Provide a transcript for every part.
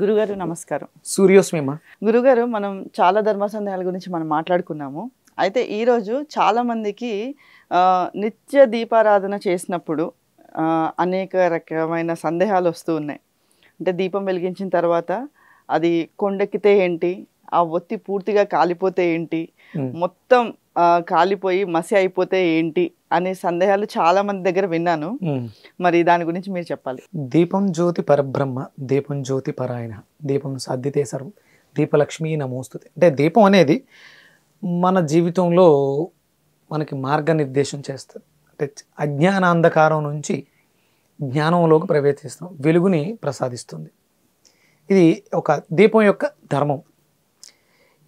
గురుగారు నమస్కారం సూర్యోస్మిమ గురుగారు మనం చాలా ధర్మ సందేహాల గురించి మనం మాట్లాడుకున్నాము అయితే ఈరోజు చాలా మందికి నిత్య దీపారాధన చేసినప్పుడు అనేక రకమైన సందేహాలు వస్తూ ఉన్నాయి అంటే దీపం వెలిగించిన తర్వాత అది కొండెక్కితే ఏంటి ఆ ఒత్తి పూర్తిగా కాలిపోతే ఏంటి మొత్తం కాలిపోయి మసి అయిపోతే ఏంటి అనే సందేహాలు చాలా మంది దగ్గర విన్నాను మరి దాని గురించి మీరు చెప్పాలి దీపం జ్యోతి పరబ్రహ్మ దీపం జ్యోతి పరాయణ దీపం సాధ్యతే సర్వం దీపలక్ష్మి నమోస్తుంది అంటే దీపం అనేది మన జీవితంలో మనకి మార్గనిర్దేశం చేస్తుంది అంటే అజ్ఞానాంధకారం నుంచి జ్ఞానంలోకి ప్రవేశిస్తాం వెలుగుని ప్రసాదిస్తుంది ఇది ఒక దీపం యొక్క ధర్మం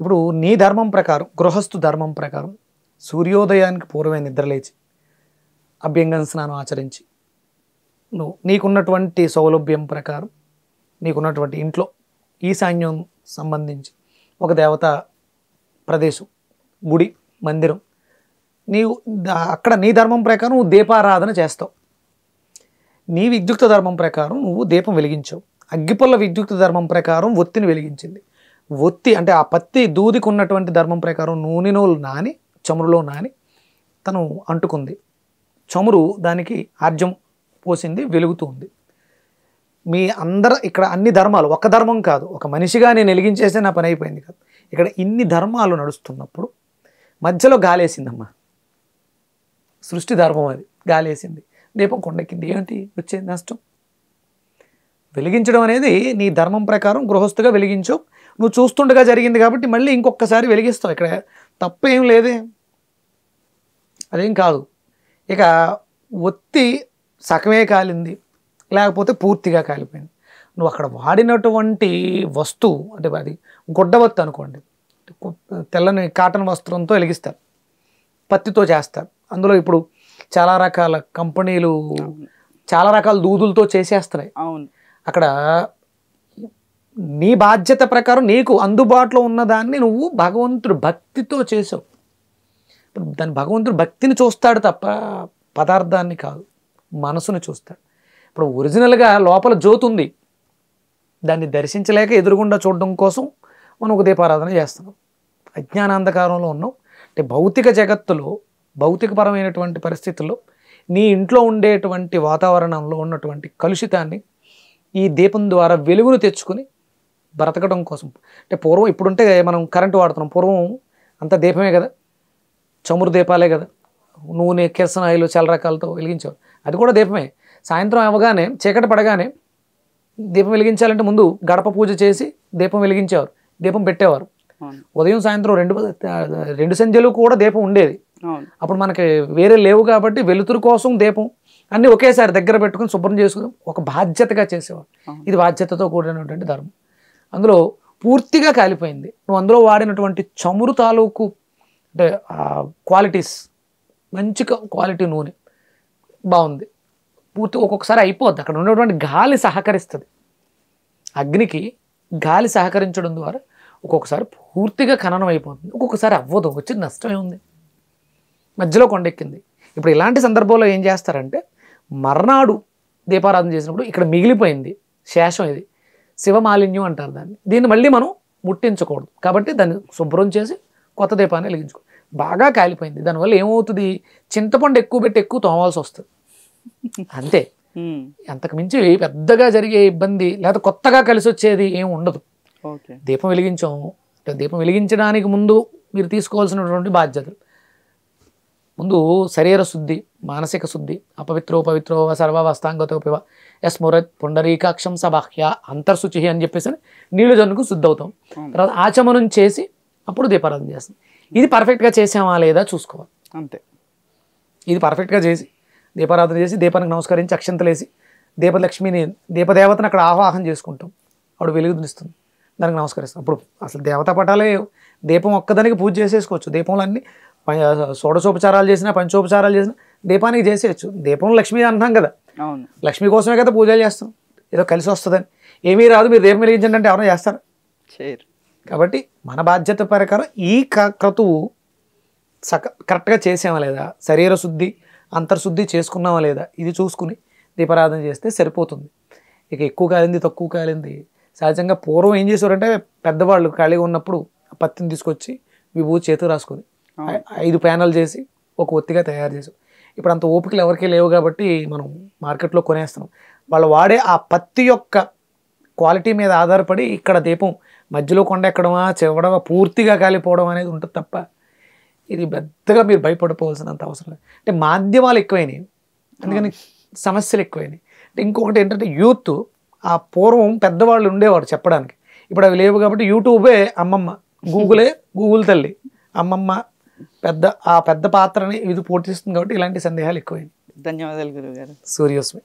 ఇప్పుడు నీ ధర్మం ప్రకారం గృహస్థు ధర్మం ప్రకారం సూర్యోదయానికి పూర్వమే నిద్రలేచి అభ్యంగం స్నానం ఆచరించి నువ్వు నీకున్నటువంటి సౌలభ్యం ప్రకారం నీకున్నటువంటి ఇంట్లో ఈశాన్యం సంబంధించి ఒక దేవత ప్రదేశం గుడి మందిరం నీవు అక్కడ నీ ధర్మం ప్రకారం నువ్వు దీపారాధన చేస్తావు నీ విద్యుక్త ధర్మం ప్రకారం నువ్వు దీపం వెలిగించావు అగ్గిపల్ల విద్యుక్త ధర్మం ప్రకారం ఒత్తిని వెలిగించింది ఒత్తి అంటే ఆ పత్తి దూదికి ఉన్నటువంటి ధర్మం ప్రకారం నూనె నూలు నాని చమురులో నాని తను అంటుకుంది చమురు దానికి ఆర్జం పోసింది వెలుగుతూ ఉంది మీ అందరు ఇక్కడ అన్ని ధర్మాలు ఒక ధర్మం కాదు ఒక మనిషిగా నేను వెలిగించేస్తే నా పని అయిపోయింది కాదు ఇక్కడ ఇన్ని ధర్మాలు నడుస్తున్నప్పుడు మధ్యలో గాలేసిందమ్మా సృష్టి ధర్మం అది గాలేసింది దీపం కొండెక్కింది ఏంటి వచ్చేది నష్టం వెలిగించడం అనేది నీ ధర్మం ప్రకారం గృహస్థుగా వెలిగించు నువ్వు చూస్తుండగా జరిగింది కాబట్టి మళ్ళీ ఇంకొకసారి వెలిగిస్తావు ఇక్కడ తప్పేం లేదే అదేం కాదు ఇక ఒత్తి సగమే కాలింది లేకపోతే పూర్తిగా కాలిపోయింది నువ్వు అక్కడ వాడినటువంటి వస్తువు అంటే అది గుడ్డవత్తు అనుకోండి తెల్లని కాటన్ వస్త్రంతో వెలిగిస్తారు పత్తితో చేస్తారు అందులో ఇప్పుడు చాలా రకాల కంపెనీలు చాలా రకాల దూదులతో చేసేస్తున్నాయి అక్కడ నీ బాధ్యత ప్రకారం నీకు అందుబాటులో ఉన్నదాన్ని నువ్వు భగవంతుడు భక్తితో చేసావు దాని భగవంతుడు భక్తిని చూస్తాడు తప్ప పదార్థాన్ని కాదు మనసును చూస్తాడు ఇప్పుడు ఒరిజినల్గా లోపల జ్యోతి ఉంది దాన్ని దర్శించలేక ఎదురుగుండా చూడడం కోసం మనం ఒక దీపారాధన చేస్తున్నాం అజ్ఞానాంధకారంలో ఉన్నాం అంటే భౌతిక జగత్తులో భౌతికపరమైనటువంటి పరిస్థితుల్లో నీ ఇంట్లో ఉండేటువంటి వాతావరణంలో ఉన్నటువంటి కలుషితాన్ని ఈ దీపం ద్వారా వెలుగును తెచ్చుకుని బ్రతకడం కోసం అంటే పూర్వం ఇప్పుడుంటే మనం కరెంటు వాడుతున్నాం పూర్వం అంత దీపమే కదా చమురు దీపాలే కదా నూనె కిరసన ఆయిల్ చాలా రకాలతో వెలిగించేవారు అది కూడా దీపమే సాయంత్రం అవ్వగానే చీకటి పడగానే దీపం వెలిగించాలంటే ముందు గడప పూజ చేసి దీపం వెలిగించేవారు దీపం పెట్టేవారు ఉదయం సాయంత్రం రెండు రెండు సంధ్యలు కూడా దీపం ఉండేది అప్పుడు మనకి వేరే లేవు కాబట్టి వెలుతురు కోసం దీపం అన్నీ ఒకేసారి దగ్గర పెట్టుకుని శుభ్రం చేసుకుని ఒక బాధ్యతగా చేసేవారు ఇది బాధ్యతతో కూడినటువంటి ధర్మం అందులో పూర్తిగా కాలిపోయింది నువ్వు అందులో వాడినటువంటి చమురు తాలూకు అంటే క్వాలిటీస్ మంచి క్వాలిటీ నూనె బాగుంది పూర్తి ఒక్కొక్కసారి అయిపోద్ది అక్కడ ఉన్నటువంటి గాలి సహకరిస్తుంది అగ్నికి గాలి సహకరించడం ద్వారా ఒక్కొక్కసారి పూర్తిగా ఖననం అయిపోతుంది ఒక్కొక్కసారి అవ్వదు వచ్చి నష్టమే ఉంది మధ్యలో కొండెక్కింది ఇప్పుడు ఇలాంటి సందర్భంలో ఏం చేస్తారంటే మర్నాడు దీపారాధన చేసినప్పుడు ఇక్కడ మిగిలిపోయింది శేషం ఇది శివమాలిన్యం అంటారు దాన్ని దీన్ని మళ్ళీ మనం ముట్టించకూడదు కాబట్టి దాన్ని శుభ్రం చేసి కొత్త దీపాన్ని వెలిగించుకో బాగా కాలిపోయింది దానివల్ల ఏమవుతుంది చింతపండు ఎక్కువ పెట్టి ఎక్కువ తోమాల్సి వస్తుంది అంతే అంతకుమించి పెద్దగా జరిగే ఇబ్బంది లేదా కొత్తగా కలిసి వచ్చేది ఏం ఉండదు దీపం వెలిగించాము దీపం వెలిగించడానికి ముందు మీరు తీసుకోవాల్సినటువంటి బాధ్యతలు ముందు శరీర శుద్ధి మానసిక శుద్ధి అపవిత్రో పవిత్రో సర్వవస్థాంగతోపివ ఎస్ మురత్ పుండరీకాక్షం సబాహ్య అంతర్శుచి అని చెప్పేసి నీళ్ళు జన్నుకు శుద్ధి అవుతాం తర్వాత ఆచమనం చేసి అప్పుడు దీపారాధన చేస్తాం ఇది పర్ఫెక్ట్గా చేసామా లేదా చూసుకోవాలి అంతే ఇది పర్ఫెక్ట్గా చేసి దీపారాధన చేసి దీపానికి నమస్కరించి అక్షంతలేసి దీపలక్ష్మిని దీపదేవతను అక్కడ ఆవాహన చేసుకుంటాం ఆవిడ వెలుగునిస్తుంది దానికి నమస్కరిస్తాం అప్పుడు అసలు దేవతా పటాలే దీపం ఒక్కదానికి పూజ చేసేసుకోవచ్చు అన్నీ షోడశోపచారాలు చేసినా పంచోపచారాలు చేసినా దీపానికి చేసేయచ్చు దీపం లక్ష్మి అంటున్నాం కదా లక్ష్మి కోసమే కదా పూజలు చేస్తాం ఏదో కలిసి వస్తుందని ఏమీ రాదు మీరు దీపం వెలిగించండి అంటే ఎవరైనా చేస్తారు కాబట్టి మన బాధ్యత ప్రకారం ఈ క్రతువు సక కరెక్ట్గా చేసామా లేదా శరీర శుద్ధి అంతర్శుద్ధి చేసుకున్నామా లేదా ఇది చూసుకుని దీపారాధన చేస్తే సరిపోతుంది ఇక ఎక్కువ కాలింది తక్కువ కాలింది సహజంగా పూర్వం ఏం చేసేవారంటే పెద్దవాళ్ళు ఖాళీగా ఉన్నప్పుడు పత్తిని తీసుకొచ్చి విభూ చేతికి రాసుకొని ఐదు ప్యానల్ చేసి ఒక ఒత్తిగా తయారు చేసాం ఇప్పుడు అంత ఓపికలు ఎవరికీ లేవు కాబట్టి మనం మార్కెట్లో కొనేస్తున్నాం వాళ్ళు వాడే ఆ పత్తి యొక్క క్వాలిటీ మీద ఆధారపడి ఇక్కడ దీపం మధ్యలో కొండ ఎక్కడమా చెవడమా పూర్తిగా కాలిపోవడం అనేది ఉంటుంది తప్ప ఇది పెద్దగా మీరు భయపడిపోవాల్సినంత అవసరం లేదు అంటే మాధ్యమాలు ఎక్కువైనాయి అందుకని సమస్యలు ఎక్కువైనాయి అంటే ఇంకొకటి ఏంటంటే యూత్ ఆ పూర్వం పెద్దవాళ్ళు ఉండేవారు చెప్పడానికి ఇప్పుడు అవి లేవు కాబట్టి యూట్యూబే అమ్మమ్మ గూగులే గూగుల్ తల్లి అమ్మమ్మ పెద్ద ఆ పెద్ద పాత్రని ఇది పోటీస్తుంది కాబట్టి ఇలాంటి సందేహాలు ఎక్కువైంది ధన్యవాదాలు గురువు గారు సూర్యోస్మి